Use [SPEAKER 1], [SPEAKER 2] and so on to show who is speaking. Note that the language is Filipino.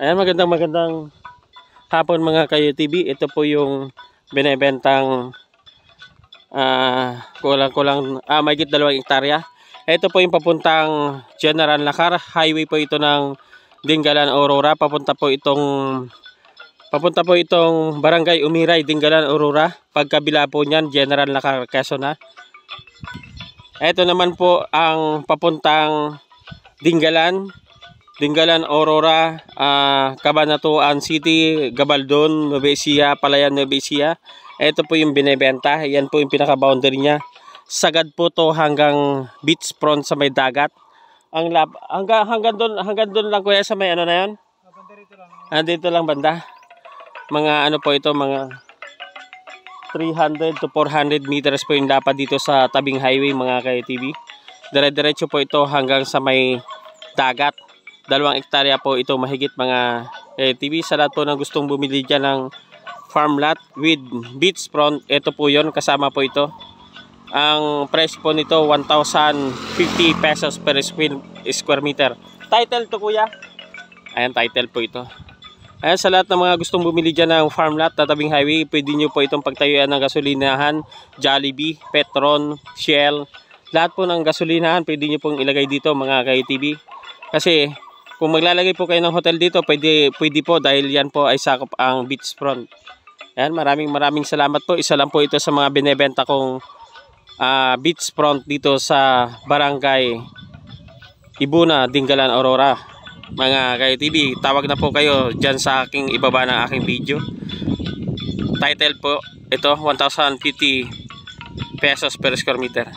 [SPEAKER 1] Ayan, magandang magandang hapon mga kayo TV. Ito po yung binebentang uh, ah, kulang-kulang, ah, may git dalawang hektarya. Ito po yung papuntang General Lakar. Highway po ito ng Dingalan Aurora. Papunta po itong papunta po itong Barangay Umiray, Dingalan Aurora. Pagkabila po niyan, General Lakar, Quezon na. Ito naman po ang papuntang Dingalan, Dinggalan, Aurora, uh, ah, Cabanatuan City, Gabaldon, Nueva Ecija, Palayan, Nueva Ecija. Ito po yung binebenta. Yan po yung pinaka-boundary niya. Sagad po to hanggang beach front sa may dagat. Ang lab hanggang hanggang doon hanggang doon lang kuya sa may ano na yon. Dito lang. Ah, dito lang banda. Mga ano po ito, mga 300 to 400 meters po yung dapat dito sa tabing highway mga ka-TV. Dire-diretso po ito hanggang sa may dagat dalawang ektarya po ito mahigit mga eh, TV sa lahat po ng gustong bumili dyan ng farm lot with beach front ito po yon kasama po ito ang price po nito 1,050 pesos per square meter
[SPEAKER 2] title to kuya
[SPEAKER 1] ayan title po ito Ayan sa lahat ng mga gustong bumili dyan ng farm lot tatabing highway, pwede nyo po itong pagtayuan ng gasolinahan, Jollibee, Petron, Shell. Lahat po ng gasolinahan pwede nyo pong ilagay dito mga TV Kasi kung maglalagay po kayo ng hotel dito, pwede, pwede po dahil yan po ay sakop ang beachfront. Ayan, maraming maraming salamat po. Isa lang po ito sa mga binebenta kong uh, beachfront dito sa barangay Ibuna, Dinggalan, Aurora. Mga kayo TV, tawag na po kayo dyan sa aking ibaba ng aking video. Title po, ito 1,050 pesos per square meter.